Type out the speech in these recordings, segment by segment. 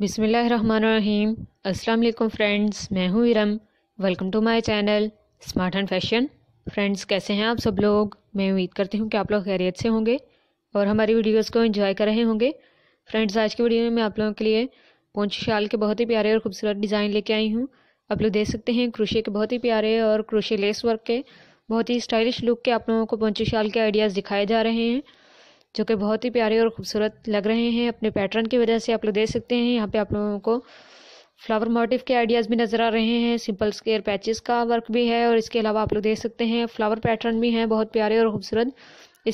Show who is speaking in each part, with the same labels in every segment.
Speaker 1: बिसमीम असलम फ्रेंड्स मैं हूँ Iram welcome to my channel smart and fashion friends कैसे हैं आप सब लोग मैं उम्मीद करती हूँ कि आप लोग खैरियत से होंगे और हमारी वीडियोस को एंजॉय कर रहे होंगे फ्रेंड्स आज की वीडियो में मैं आप लोगों के लिए पोंछी शाल के बहुत ही प्यारे और खूबसूरत डिज़ाइन लेके आई हूँ आप लोग देख सकते हैं क्रोशे के बहुत ही प्यारे और क्रोशे लेस वर्क के बहुत ही स्टाइलिश लुक के आप लोगों को पौचे शाल के आइडियाज़ दिखाए जा रहे हैं जो कि बहुत ही प्यारे और खूबसूरत लग रहे हैं अपने पैटर्न की वजह से आप लोग देख सकते हैं यहाँ पे आप लोगों को फ्लावर मोटिव के आइडियाज़ भी नज़र आ रहे हैं सिंपल स्केयर पैचेस का वर्क भी है और इसके अलावा आप लोग देख सकते हैं फ्लावर पैटर्न भी हैं बहुत प्यारे और खूबसूरत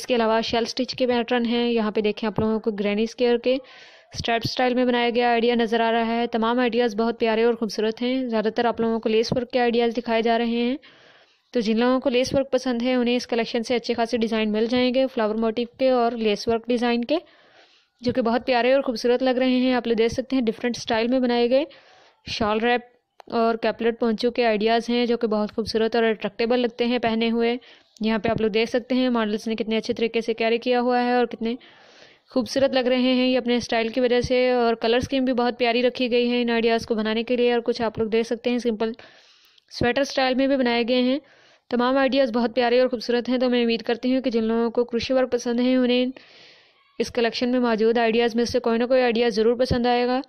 Speaker 1: इसके अलावा शेल स्टिच के पैटर्न हैं यहाँ पे देखें आप लोगों को ग्रैनी स्केयर के स्ट्रैप स्टाइल में बनाया गया आइडिया नज़र आ रहा है तमाम आइडियाज़ बहुत प्यारे और खूबसूरत हैं ज़्यादातर आप लोगों को लेस वर्क के आइडियाज़ दिखाए जा रहे हैं तो जिन लोगों को लेस वर्क पसंद है उन्हें इस कलेक्शन से अच्छे खासे डिज़ाइन मिल जाएंगे फ्लावर मोटिव के और लेस वर्क डिज़ाइन के जो कि बहुत प्यारे और खूबसूरत लग रहे हैं आप लोग देख सकते हैं डिफरेंट स्टाइल में बनाए गए शॉल रैप और कैपलेट पहुँचों के आइडियाज़ हैं जो कि बहुत खूबसूरत और अट्रैक्टेबल लगते हैं पहने हुए यहाँ पे आप लोग देख सकते हैं मॉडल्स ने कितने अच्छे तरीके से कैरी किया हुआ है और कितने खूबसूरत लग रहे हैं ये अपने स्टाइल की वजह से और कलर स्कीम भी बहुत प्यारी रखी गई है इन आइडियाज़ को बनाने के लिए और कुछ आप लोग देख सकते हैं सिंपल स्वेटर स्टाइल में भी बनाए गए हैं तमाम आइडियाज़ बहुत प्यारे और खूबसूरत हैं तो मैं उम्मीद करती हूँ कि जिन लोगों को कृषि वर्क पसंद है उन्हें इस कलेक्शन में मौजूद आइडियाज़ में से कोई ना कोई आइडिया ज़रूर पसंद आएगा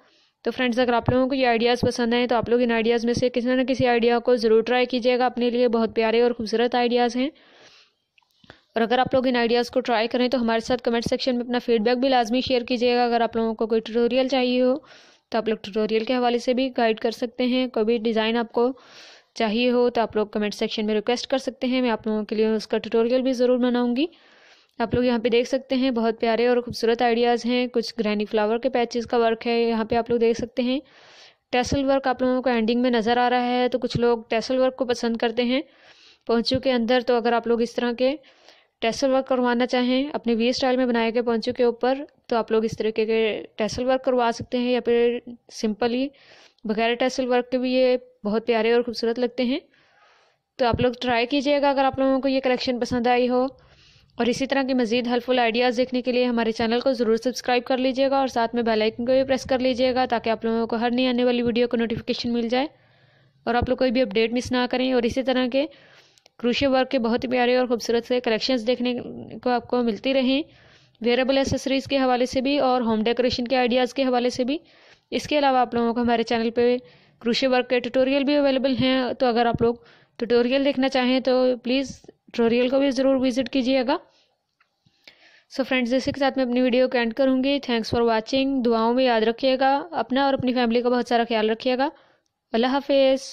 Speaker 1: तो फ्रेंड्स अगर आप लोगों को ये आइडियाज़ पसंद आए तो आप लोग इन आइडियाज़ में से किसी ना किसी आइडिया को ज़रूर ट्राई कीजिएगा अपने लिए बहुत प्यारे और खूबसूरत आइडियाज़ हैं और अगर आप लोग इन आइडियाज़ को ट्राई करें तो हमारे साथ कमेंट सेक्शन में अपना फीडबैक भी लाजमी शेयर कीजिएगा अगर आप लोगों को कोई ट्यूटोरियल चाहिए हो तो आप लोग ट्यूटोरियल के हवाले से भी गाइड कर सकते हैं कोई भी डिज़ाइन आपको चाहिए हो तो आप लोग कमेंट सेक्शन में रिक्वेस्ट कर सकते हैं मैं आप लोगों के लिए उसका ट्यूटोरियल भी ज़रूर बनाऊँगी आप लोग यहाँ पे देख सकते हैं बहुत प्यारे और खूबसूरत आइडियाज़ हैं कुछ ग्रैनी फ्लावर के पैचेस का वर्क है यहाँ पे आप लोग देख सकते हैं टेसल वर्क आप लोगों को एंडिंग में नज़र आ रहा है तो कुछ लोग टेसल वर्क को पसंद करते हैं पहुँचों के अंदर तो अगर आप लोग इस तरह के टेसल वर्क करवाना चाहें अपने वी स्टाइल में बनाए गए पहुँचों के ऊपर तो आप लोग इस तरीके के टैसल वर्क करवा सकते हैं या फिर सिंपली बगैर टैसल वर्क के भी ये बहुत प्यारे और खूबसूरत लगते हैं तो आप लोग ट्राई कीजिएगा अगर आप लोगों को ये कलेक्शन पसंद आई हो और इसी तरह की मज़ीद हेल्पफुल आइडियाज़ देखने के लिए हमारे चैनल को ज़रूर सब्सक्राइब कर लीजिएगा और साथ में बेल आइकन को भी प्रेस कर लीजिएगा ताकि आप लोगों को हर नई आने वाली वीडियो को नोटिफिकेशन मिल जाए और आप लोग कोई भी अपडेट मिस ना करें और इसी तरह के क्रूशे वर्क के बहुत ही प्यारे और खूबसूरत से कलेक्शंस देखने को आपको मिलती रहें वेरेबल एसेसरीज़ के हवाले से भी और होम डेकोरेशन के आइडियाज़ के हवाले से भी इसके अलावा आप लोगों को हमारे चैनल पे क्रूशे वर्क के ट्यूटोरियल भी अवेलेबल हैं तो अगर आप लोग ट्यूटोरियल देखना चाहें तो प्लीज़ ट्यूटोरियल को भी ज़रूर विज़िट कीजिएगा सो फ्रेंड्स इसी के साथ मैं अपनी वीडियो को एंड करूँगी थैंक्स फॉर वॉचिंग दुआओं में याद रखिएगा अपना और अपनी फैमिली का बहुत सारा ख्याल रखिएगा अल्लाह हाफिज़